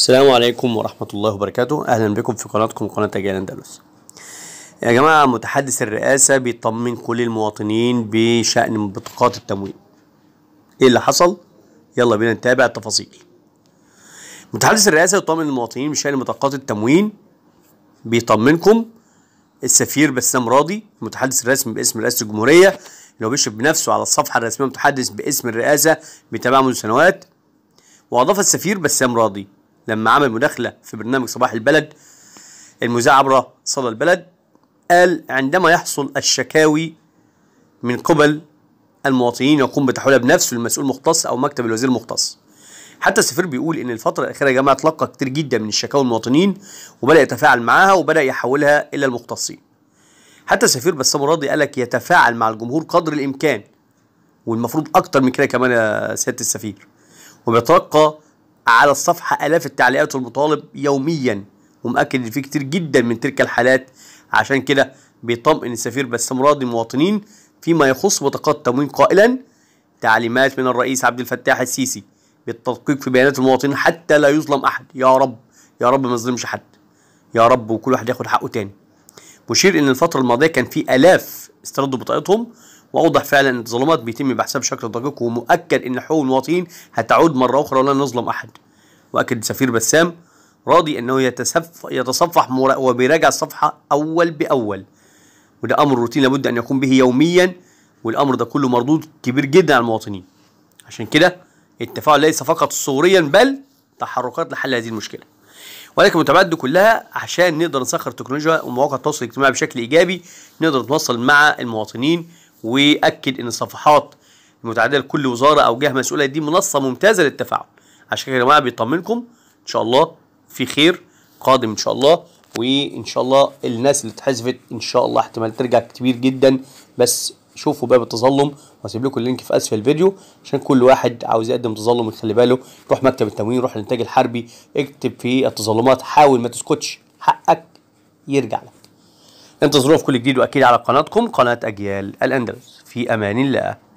السلام عليكم ورحمة الله وبركاته أهلا بكم في قناتكم قناة أجيال أندلس يا جماعة متحدث الرئاسة بيطمن كل المواطنين بشأن بطاقات التموين إيه اللي حصل؟ يلا بينا نتابع التفاصيل متحدث الرئاسة يطمن المواطنين بشأن بطاقات التموين بيطمنكم السفير بسام راضي المتحدث الرسمي باسم رئاسة الجمهورية اللي هو بيشرف بنفسه على الصفحة الرسمية متحدث باسم الرئاسة بيتابع منذ سنوات وأضاف السفير بسام راضي لما عمل مداخلة في برنامج صباح البلد المذاع عبر صدى البلد قال عندما يحصل الشكاوي من قبل المواطنين يقوم بتحويلها بنفسه للمسؤول المختص او مكتب الوزير المختص. حتى السفير بيقول ان الفتره الاخيره يا جماعه تلقى كتير جدا من الشكاوى المواطنين وبدا يتفاعل معاها وبدا يحولها الى المختصين. حتى السفير بسام راضي قال لك يتفاعل مع الجمهور قدر الامكان والمفروض اكتر من كده كمان يا سياده السفير وبيتلقى على الصفحة آلاف التعليقات والمطالب يوميا ومأكد إن في كتير جدا من تلك الحالات عشان كده بيطمئن السفير بسام راضي المواطنين فيما يخص بطاقات التموين قائلا تعليمات من الرئيس عبد الفتاح السيسي بالتدقيق في بيانات المواطنين حتى لا يظلم أحد يا رب يا رب ما يظلمش حد يا رب وكل واحد ياخد حقه تاني مشير ان الفتره الماضيه كان في الاف استردوا بطاقتهم واوضح فعلا ان الظلمات بيتم بحساب بشكل دقيق ومؤكد ان حقوق المواطنين هتعود مره اخرى ولن نظلم احد واكد سفير بسام راضي انه يتصف يتصفح وبيراجع الصفحه اول باول وده امر روتين لابد ان يقوم به يوميا والامر ده كله مردود كبير جدا على المواطنين عشان كده التفاعل ليس فقط صوريا بل تحركات لحل هذه المشكله ولكن المتابعات دي كلها عشان نقدر نسخر التكنولوجيا ومواقع التواصل الاجتماعي بشكل ايجابي نقدر نتواصل مع المواطنين واكد ان الصفحات المتعدده لكل وزاره او جهه مسؤوله دي منصه ممتازه للتفاعل عشان كده يا جماعه بيطمنكم ان شاء الله في خير قادم ان شاء الله وان شاء الله الناس اللي اتحذفت ان شاء الله احتمال ترجع كبير جدا بس شوفوا باب التظلم وهسيب لكم اللينك في اسفل الفيديو عشان كل واحد عاوز يقدم تظلم يخلي باله روح مكتب التموين روح الانتاج الحربي اكتب في التظلمات حاول ما تسكتش حقك يرجع لك انتظرونا في كل جديد واكيد على قناتكم قناه اجيال الاندلس في امان الله